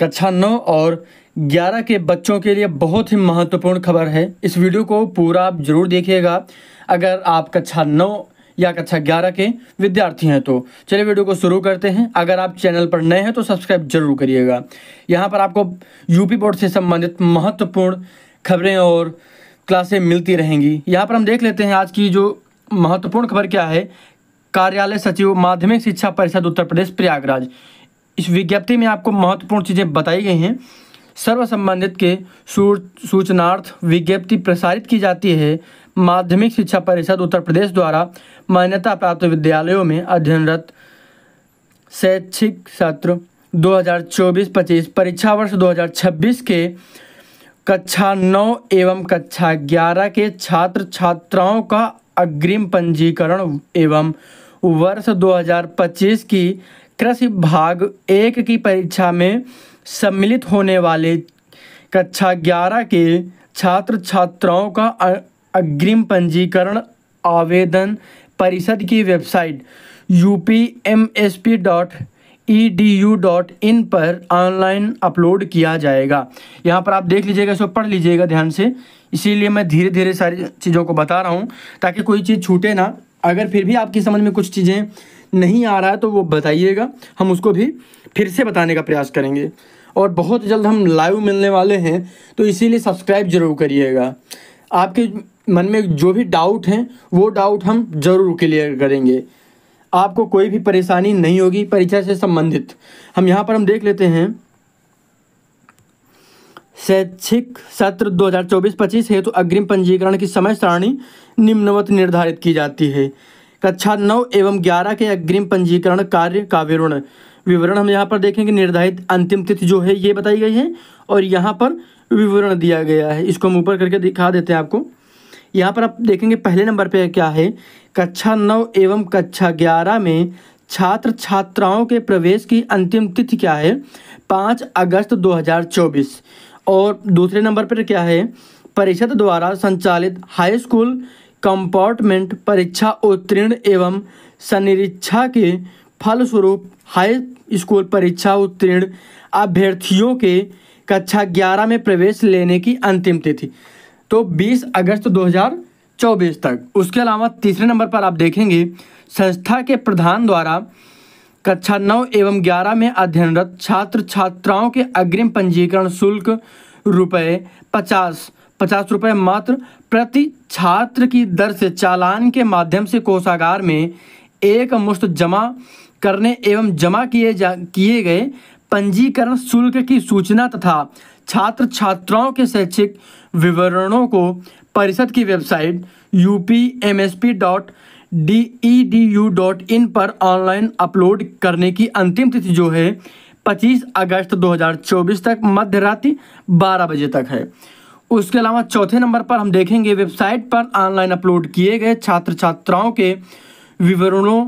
कक्षा नौ और ग्यारह के बच्चों के लिए बहुत ही महत्वपूर्ण खबर है इस वीडियो को पूरा आप जरूर देखिएगा अगर आप कक्षा नौ या कक्षा ग्यारह के विद्यार्थी हैं तो चलिए वीडियो को शुरू करते हैं अगर आप चैनल पर नए हैं तो सब्सक्राइब जरूर करिएगा यहाँ पर आपको यूपी बोर्ड से संबंधित महत्वपूर्ण खबरें और क्लासें मिलती रहेंगी यहाँ पर हम देख लेते हैं आज की जो महत्वपूर्ण खबर क्या है कार्यालय सचिव माध्यमिक शिक्षा परिषद उत्तर प्रदेश प्रयागराज इस विज्ञप्ति में आपको महत्वपूर्ण चीज़ें बताई गई हैं सर्व संबंधित के सूचनार्थ विज्ञप्ति प्रसारित की जाती है माध्यमिक शिक्षा परिषद उत्तर प्रदेश द्वारा मान्यता प्राप्त विद्यालयों में अध्ययनरत शैक्षिक सत्र 2024-25 परीक्षा वर्ष 2026 के कक्षा 9 एवं कक्षा 11 के छात्र छात्राओं का अग्रिम पंजीकरण एवं वर्ष 2025 की कृषि भाग एक की परीक्षा में सम्मिलित होने वाले कक्षा ग्यारह के छात्र छात्राओं का अग्रिम पंजीकरण आवेदन परिषद की website U P M S P dot E D U dot in पर ऑनलाइन अपलोड किया जाएगा यहाँ पर आप देख लीजिएगा इसको पढ़ लीजिएगा ध्यान से इसीलिए मैं धीरे धीरे सारी चीज़ों को बता रहा हूँ ताकि कोई चीज़ छूटे ना अगर फिर भी आपकी समझ में कुछ चीज़ें नहीं आ रहा है तो वो बताइएगा हम उसको भी फिर से बताने का प्रयास करेंगे और बहुत जल्द हम लाइव मिलने वाले हैं तो इसीलिए सब्सक्राइब ज़रूर करिएगा आपके मन में जो भी डाउट हैं वो डाउट हम ज़रूर क्लियर करेंगे आपको कोई भी परेशानी नहीं होगी परीक्षा से संबंधित हम यहाँ पर हम देख लेते हैं शैक्षिक सत्र 2024-25 है तो अग्रिम पंजीकरण की समय सारणी निम्नवत निर्धारित की जाती है कक्षा नौ एवं ग्यारह के अग्रिम पंजीकरण कार्य का विवरण विवरण हम यहाँ पर देखेंगे निर्धारित अंतिम तिथि जो है ये बताई गई है और यहाँ पर विवरण दिया गया है इसको हम ऊपर करके दिखा देते हैं आपको यहाँ पर आप देखेंगे पहले नंबर पे क्या है कक्षा नौ एवं कक्षा ग्यारह में छात्र छात्राओं के प्रवेश की अंतिम तिथि क्या है पाँच अगस्त 2024 और दूसरे नंबर पर क्या है परिषद द्वारा संचालित हाई स्कूल कंपार्टमेंट परीक्षा उत्तीर्ण एवं सनिरीक्षा के फलस्वरूप हाई स्कूल परीक्षा उत्तीर्ण अभ्यर्थियों के कक्षा ग्यारह में प्रवेश लेने की अंतिम तिथि तो 20 अगस्त 2024 तक उसके अलावा तीसरे नंबर पर आप देखेंगे संस्था के प्रधान द्वारा कक्षा नौ एवं ग्यारह में अध्ययनरत छात्र छात्राओं के अग्रिम पंजीकरण शुल्क रुपये पचास पचास रुपये मात्र प्रति छात्र की दर से चालान के माध्यम से कोषागार में एक मुश्त जमा करने एवं जमा किए जा किए गए पंजीकरण शुल्क की सूचना तथा छात्र छात्राओं के शैक्षिक विवरणों को परिषद की website U P M S P dot D E D U dot in पर ऑनलाइन अपलोड करने की अंतिम तिथि जो है 25 अगस्त 2024 तक मध्यरात्रि 12 बजे तक है उसके अलावा चौथे नंबर पर हम देखेंगे वेबसाइट पर ऑनलाइन अपलोड किए गए छात्र छात्राओं के विवरणों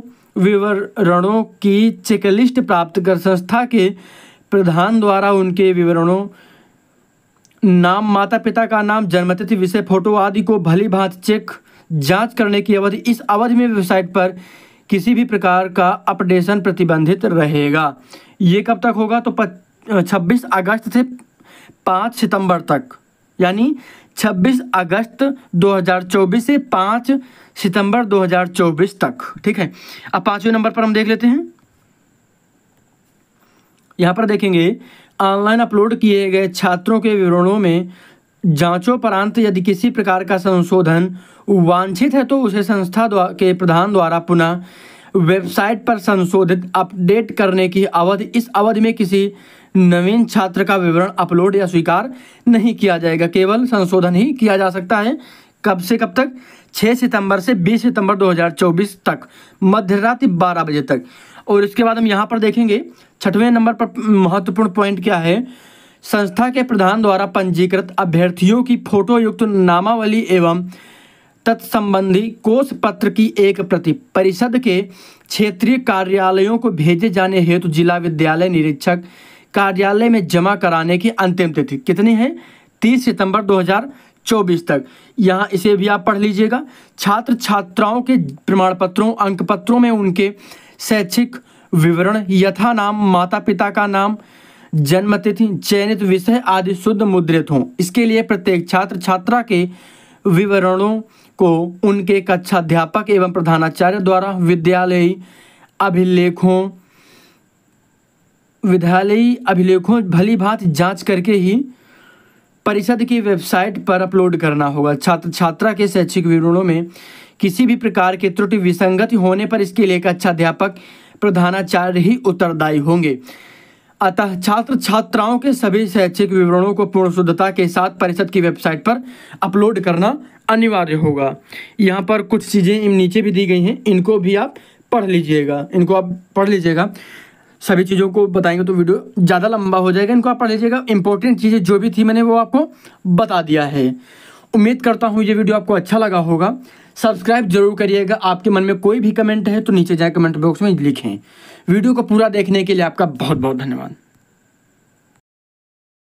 विवरणों की चेकलिस्ट प्राप्त कर संस्था के प्रधान द्वारा उनके विवरणों नाम माता पिता का नाम जन्मतिथि विषय फोटो आदि को भली भांति चेक जांच करने की अवधि इस अवधि में वेबसाइट पर किसी भी प्रकार का अपडेशन प्रतिबंधित रहेगा ये कब तक होगा तो छब्बीस अगस्त से पाँच सितंबर तक यानी 26 अगस्त 2024 से 5 सितंबर 2024 तक ठीक है अब पांचवें नंबर पर हम देख लेते हैं यहां पर देखेंगे ऑनलाइन अपलोड किए गए छात्रों के विवरणों में जांचों परांत यदि किसी प्रकार का संशोधन वांछित है तो उसे संस्था के प्रधान द्वारा पुनः वेबसाइट पर संशोधित अपडेट करने की अवधि इस अवधि में किसी नवीन छात्र का विवरण अपलोड या स्वीकार नहीं किया जाएगा केवल संशोधन ही किया जा सकता है कब से कब तक 6 सितंबर से 20 सितंबर 2024 तक मध्य रात्रि बारह बजे तक और इसके बाद हम यहाँ पर देखेंगे छठवें नंबर पर महत्वपूर्ण पॉइंट क्या है संस्था के प्रधान द्वारा पंजीकृत अभ्यर्थियों की फोटो युक्त नामावली एवं तत्संबंधी कोष पत्र की एक प्रति परिषद के क्षेत्रीय कार्यालयों को भेजे जाने हेतु जिला विद्यालय निरीक्षक कार्यालय में जमा कराने की अंतिम तिथि कितनी है तीस सितंबर 2024 तक यहाँ इसे भी आप पढ़ लीजिएगा छात्र छात्राओं के प्रमाण पत्रों अंक पत्रों में उनके शैक्षिक विवरण यथा नाम माता पिता का नाम जन्म तिथि चयनित विषय आदि शुद्ध मुद्रित हों इसके लिए प्रत्येक छात्र छात्रा के विवरणों को उनके कक्षाध्यापक एवं प्रधानाचार्य द्वारा विद्यालयी अभिलेखों विद्यालयी अभिलेखों भली भात जाँच करके ही परिषद की वेबसाइट पर अपलोड करना होगा छात्र छात्रा के शैक्षिक विवरणों में किसी भी प्रकार के त्रुटि विसंगति होने पर इसके लिए अच्छा अध्यापक प्रधानाचार्य ही उत्तरदायी होंगे अतः छात्र छात्राओं के सभी शैक्षिक विवरणों को पूर्ण शुद्धता के साथ परिषद की वेबसाइट पर अपलोड करना अनिवार्य होगा यहाँ पर कुछ चीज़ें नीचे भी दी गई हैं इनको भी आप पढ़ लीजिएगा इनको आप पढ़ लीजिएगा सभी चीज़ों को बताएंगे तो वीडियो ज़्यादा लंबा हो जाएगा इनको आप पढ़ लीजिएगा इंपॉर्टेंट चीज़ें जो भी थी मैंने वो आपको बता दिया है उम्मीद करता हूँ ये वीडियो आपको अच्छा लगा होगा सब्सक्राइब जरूर करिएगा आपके मन में कोई भी कमेंट है तो नीचे जाए कमेंट बॉक्स में लिखें वीडियो को पूरा देखने के लिए आपका बहुत बहुत धन्यवाद